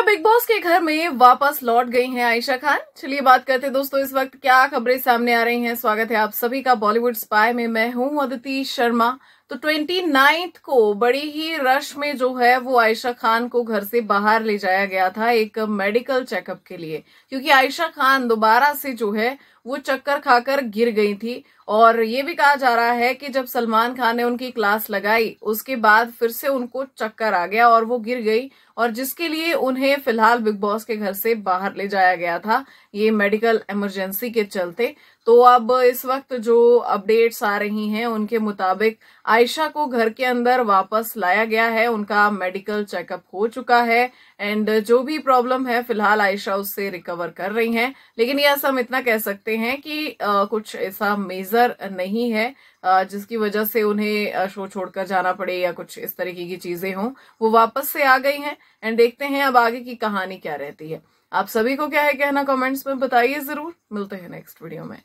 India big boss के घर में वापस लौट गई हैं आयशा खान चलिए बात करते हैं दोस्तों इस वक्त क्या खबरें सामने आ रही हैं स्वागत है आप सभी का बॉलीवुड स्पाई में मैं हूं अदिति शर्मा तो ट्वेंटी नाइन्थ को बड़ी ही रश में जो है वो आयशा खान को घर से बाहर ले जाया गया था एक मेडिकल चेकअप के लिए क्योंकि आयशा खान दोबारा से जो है वो चक्कर खाकर गिर गई थी और ये भी कहा जा रहा है कि जब सलमान खान ने उनकी क्लास लगाई उसके बाद फिर से उनको चक्कर आ गया और वो गिर गई और जिसके लिए उन्हें फिलहाल बिग बॉस के घर से बाहर ले जाया गया था ये मेडिकल इमरजेंसी के चलते तो अब इस वक्त जो अपडेट्स आ रही हैं उनके मुताबिक आयशा को घर के अंदर वापस लाया गया है उनका मेडिकल चेकअप हो चुका है एंड जो भी प्रॉब्लम है फिलहाल आयशा उससे रिकवर कर रही हैं लेकिन यह हम इतना कह सकते हैं कि आ, कुछ ऐसा मेजर नहीं है आ, जिसकी वजह से उन्हें शो छोड़कर जाना पड़े या कुछ इस तरीके की चीजें हों वो वापस से आ गई हैं एंड देखते हैं अब आगे की कहानी क्या रहती है आप सभी को क्या है कहना कमेंट्स में बताइए जरूर मिलते हैं नेक्स्ट वीडियो में